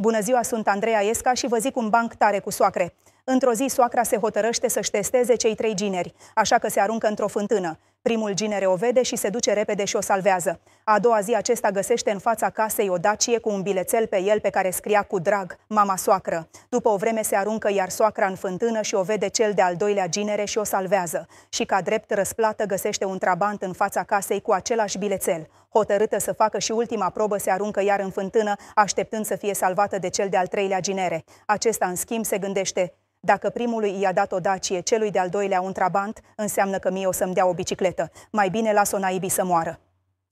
Bună ziua, sunt Andreea Esca și vă zic un banc tare cu soacre. Într-o zi, soacra se hotărăște să-și testeze cei trei gineri, așa că se aruncă într-o fântână. Primul ginere o vede și se duce repede și o salvează. A doua zi acesta găsește în fața casei o dacie cu un bilețel pe el pe care scria cu drag, mama soacră. După o vreme se aruncă iar soacra în fântână și o vede cel de-al doilea ginere și o salvează. Și ca drept răsplată găsește un trabant în fața casei cu același bilețel. Hotărâtă să facă și ultima probă, se aruncă iar în fântână, așteptând să fie salvată de cel de-al treilea ginere. Acesta, în schimb, se gândește, dacă primului i-a dat o dacie, celui de-al doilea un trabant, înseamnă că mie o să-mi dea o bicicletă. Mai bine las-o naibii să moară.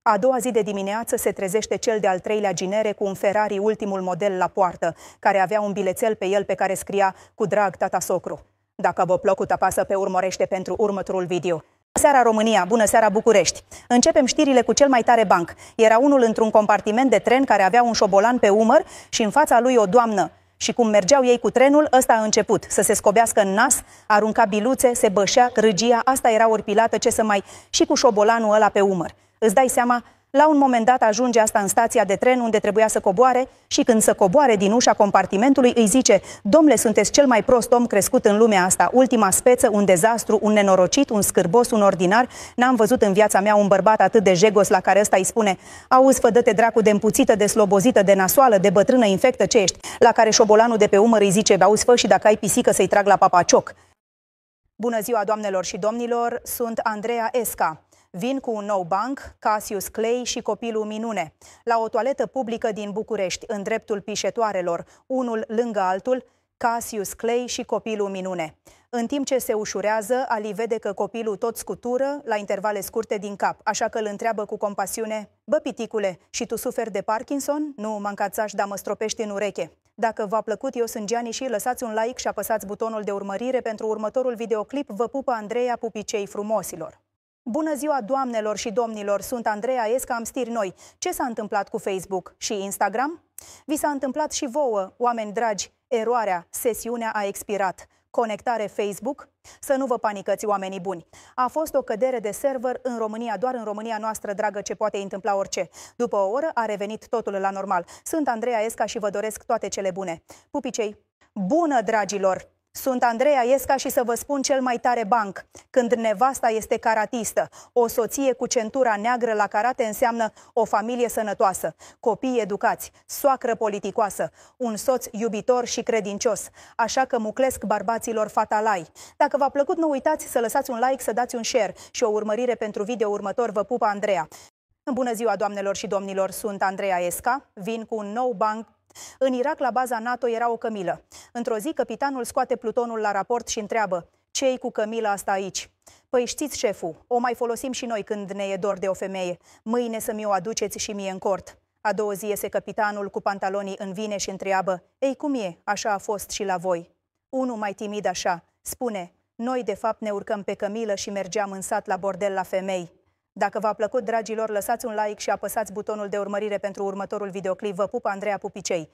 A doua zi de dimineață se trezește cel de-al treilea ginere cu un Ferrari ultimul model la poartă, care avea un bilețel pe el pe care scria cu drag tata socru. Dacă vă plăcut, apasă pe urmărește pentru următorul video. Bună seara România, bună seara București! Începem știrile cu cel mai tare banc. Era unul într-un compartiment de tren care avea un șobolan pe umăr și în fața lui o doamnă și cum mergeau ei cu trenul, ăsta a început să se scobească în nas, arunca biluțe, se bășea, râgia, asta era orpilată, ce să mai... și cu șobolanul ăla pe umăr. Îți dai seama la un moment dat ajunge asta în stația de tren unde trebuia să coboare și când să coboare din ușa compartimentului îi zice Domnule, sunteți cel mai prost om crescut în lumea asta, ultima speță, un dezastru, un nenorocit, un scârbos, un ordinar. N-am văzut în viața mea un bărbat atât de jegos la care ăsta îi spune Auzi, dă te dracu de împuțită, de slobozită, de nasoală, de bătrână infectă ce ești, la care șobolanul de pe umăr îi zice Auzi, fă și dacă ai pisică să-i trag la papacioc. Bună ziua, doamnelor și domnilor, sunt Andreea Esca vin cu un nou banc, Cassius Clay și copilul Minune, la o toaletă publică din București, în dreptul pișetoarelor, unul lângă altul, Cassius Clay și copilul Minune. În timp ce se ușurează, Ali vede că copilul tot scutură la intervale scurte din cap, așa că îl întreabă cu compasiune, Bă, piticule, și tu suferi de Parkinson? Nu, mă încațași, dar mă stropești în ureche. Dacă v-a plăcut, eu sunt Gianni și lăsați un like și apăsați butonul de urmărire pentru următorul videoclip Vă pupă Andreea Pupicei Frumosilor. Bună ziua, doamnelor și domnilor! Sunt Andreea Esca, am stiri noi. Ce s-a întâmplat cu Facebook și Instagram? Vi s-a întâmplat și vouă, oameni dragi, eroarea, sesiunea a expirat. Conectare Facebook? Să nu vă panicați, oamenii buni. A fost o cădere de server în România, doar în România noastră, dragă, ce poate întâmpla orice. După o oră a revenit totul la normal. Sunt Andreea Esca și vă doresc toate cele bune. Pupicei, bună, dragilor! Sunt Andreea Iesca și să vă spun cel mai tare banc. Când nevasta este caratistă, o soție cu centura neagră la karate înseamnă o familie sănătoasă, copii educați, soacră politicoasă, un soț iubitor și credincios. Așa că muclesc barbaților fatalai. Dacă v-a plăcut, nu uitați să lăsați un like, să dați un share și o urmărire pentru video următor. Vă pupa Andreea. Bună ziua, doamnelor și domnilor! Sunt Andreea Esca. Vin cu un nou banc în Irak, la baza NATO, era o cămilă. Într-o zi, capitanul scoate plutonul la raport și întreabă cei cu cămila asta aici? Păi știți, șeful, o mai folosim și noi când ne e dor de o femeie. Mâine să mi-o aduceți și mie în cort. A doua zi iese capitanul cu pantalonii în vine și întreabă, Ei, cum e? Așa a fost și la voi. Unul mai timid așa, spune, noi de fapt ne urcăm pe cămilă și mergeam în sat la bordel la femei. Dacă v-a plăcut, dragilor, lăsați un like și apăsați butonul de urmărire pentru următorul videoclip. Vă pup Andreea Pupicei.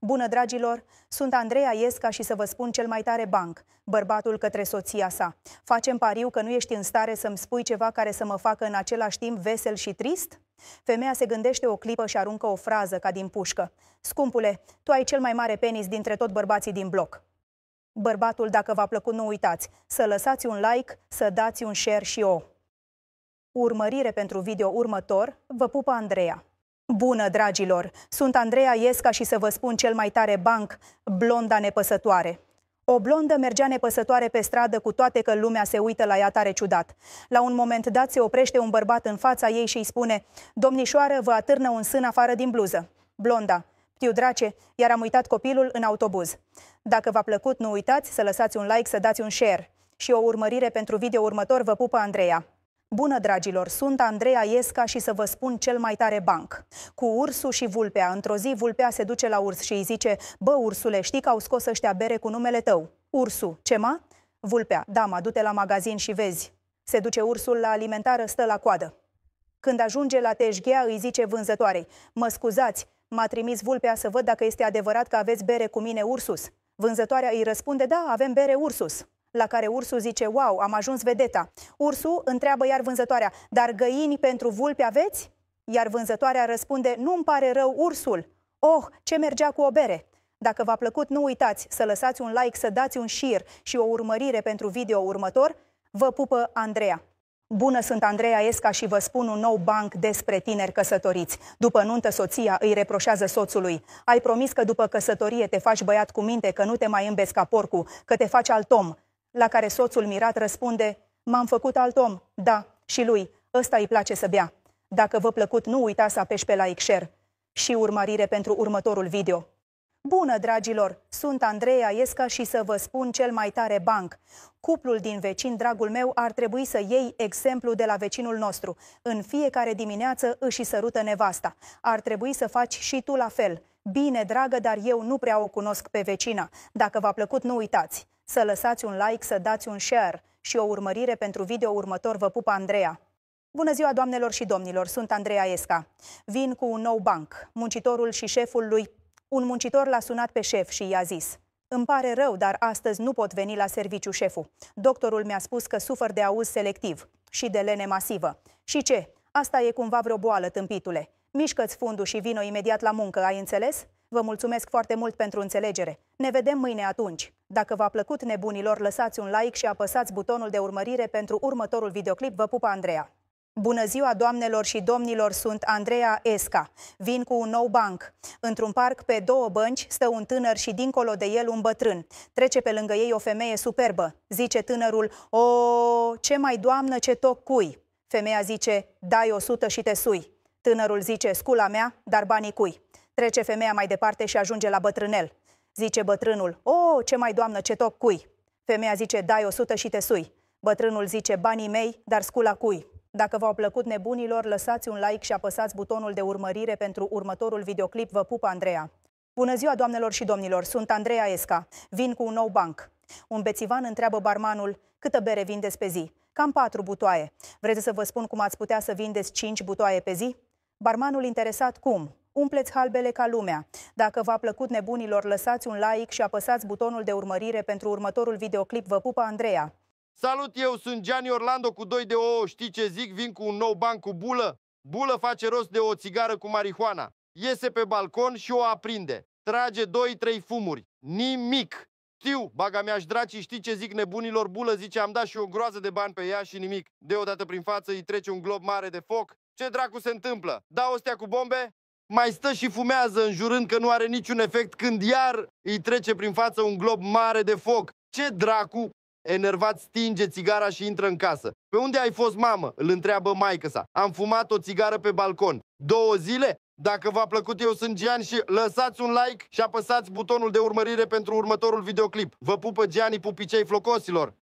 Bună, dragilor! Sunt Andreea Iesca și să vă spun cel mai tare banc, bărbatul către soția sa. Facem pariu că nu ești în stare să-mi spui ceva care să mă facă în același timp vesel și trist? Femeia se gândește o clipă și aruncă o frază ca din pușcă. Scumpule, tu ai cel mai mare penis dintre tot bărbații din bloc. Bărbatul, dacă v-a plăcut, nu uitați să lăsați un like, să dați un share și o urmărire pentru video următor, vă pupă Andreea. Bună, dragilor! Sunt Andreea Iesca și să vă spun cel mai tare banc, blonda nepăsătoare. O blondă mergea nepăsătoare pe stradă cu toate că lumea se uită la ea tare ciudat. La un moment dat se oprește un bărbat în fața ei și îi spune Domnișoară, vă atârnă un sân afară din bluză. Blonda, știu drace, iar am uitat copilul în autobuz. Dacă v-a plăcut, nu uitați să lăsați un like, să dați un share. Și o urmărire pentru video următor vă pupă Andreea. Bună, dragilor, sunt Andreea Iesca și să vă spun cel mai tare banc. Cu ursul și vulpea, într-o zi vulpea se duce la urs și îi zice Bă, ursule, știi că au scos ăștia bere cu numele tău? Ursu, ce ma? Vulpea, da, mă, du-te la magazin și vezi. Se duce ursul la alimentară, stă la coadă. Când ajunge la teșghea, îi zice vânzătoarei Mă scuzați, m-a trimis vulpea să văd dacă este adevărat că aveți bere cu mine, Ursus. Vânzătoarea îi răspunde, da, avem bere, Ursus. La care ursul zice, wow, am ajuns vedeta. Ursul întreabă iar vânzătoarea, dar găini pentru vulpi aveți? Iar vânzătoarea răspunde, nu-mi pare rău ursul. Oh, ce mergea cu o bere! Dacă v-a plăcut, nu uitați să lăsați un like, să dați un share și o urmărire pentru video următor. Vă pupă Andreea! Bună, sunt Andreea Esca și vă spun un nou banc despre tineri căsătoriți. După nuntă, soția îi reproșează soțului. Ai promis că după căsătorie te faci băiat cu minte, că nu te mai îmbesc ca porcu, că te faci alt om. La care soțul mirat răspunde, m-am făcut alt om, da, și lui, ăsta îi place să bea. Dacă vă plăcut, nu uita să apeși pe like, share și urmărire pentru următorul video. Bună, dragilor! Sunt Andreea Iesca și să vă spun cel mai tare banc. Cuplul din vecin, dragul meu, ar trebui să iei exemplu de la vecinul nostru. În fiecare dimineață își sărută nevasta. Ar trebui să faci și tu la fel. Bine, dragă, dar eu nu prea o cunosc pe vecina. Dacă v-a plăcut, nu uitați să lăsați un like, să dați un share și o urmărire pentru video următor. Vă pupa Andreea! Bună ziua, doamnelor și domnilor! Sunt Andreea Esca. Vin cu un nou banc. Muncitorul și șeful lui... Un muncitor l-a sunat pe șef și i-a zis... Îmi pare rău, dar astăzi nu pot veni la serviciu șeful. Doctorul mi-a spus că sufăr de auz selectiv și de lene masivă. Și ce? Asta e cumva vreo boală, tâmpitule. Mișcă-ți fundul și vino imediat la muncă, ai înțeles? Vă mulțumesc foarte mult pentru înțelegere. Ne vedem mâine atunci. Dacă v-a plăcut nebunilor, lăsați un like și apăsați butonul de urmărire pentru următorul videoclip. Vă pupa, Andreea! Bună ziua, doamnelor și domnilor, sunt Andreea Esca. Vin cu un nou banc. Într-un parc pe două bănci stă un tânăr și dincolo de el un bătrân. Trece pe lângă ei o femeie superbă. Zice tânărul, o, ce mai doamnă ce toc cui? Femeia zice, dai o sută și te sui. Tânărul zice, scula mea, dar banii cui? Trece femeia mai departe și ajunge la bătrânel. Zice bătrânul, o, oh, ce mai doamnă, ce toc cui? Femeia zice, dai o sută și te sui. Bătrânul zice, banii mei, dar scula cui? Dacă v-au plăcut nebunilor, lăsați un like și apăsați butonul de urmărire pentru următorul videoclip. Vă pupă Andreea! Bună ziua, doamnelor și domnilor! Sunt Andreea Esca. Vin cu un nou banc. Un bețivan întreabă barmanul, câtă bere vindeți pe zi? Cam patru butoaie. Vreți să vă spun cum ați putea să vindeți cinci butoaie pe zi? Barmanul interesat cum? Umpleți halbele ca lumea. Dacă v-a plăcut nebunilor, lăsați un like și apăsați butonul de urmărire pentru următorul videoclip. Vă pupa, Andreea! Salut, eu sunt Gianni Orlando cu 2 de ouă. Știi ce zic? Vin cu un nou ban cu bulă. Bulă face rost de o țigară cu marihuana. Iese pe balcon și o aprinde. Trage 2-3 fumuri. Nimic! Știu, baga mea și dracii, știi ce zic nebunilor bulă? Zice, am dat și o groază de bani pe ea și nimic. Deodată prin față îi trece un glob mare de foc, ce dracu se întâmplă? Da, ostea cu bombe? Mai stă și fumează înjurând că nu are niciun efect când iar îi trece prin față un glob mare de foc. Ce dracu? Enervat stinge țigara și intră în casă. Pe unde ai fost, mamă? Îl întreabă maică sa. Am fumat o țigară pe balcon. Două zile? Dacă v-a plăcut, eu sunt Gian și lăsați un like și apăsați butonul de urmărire pentru următorul videoclip. Vă pupă Gianii Pupicei Flocosilor!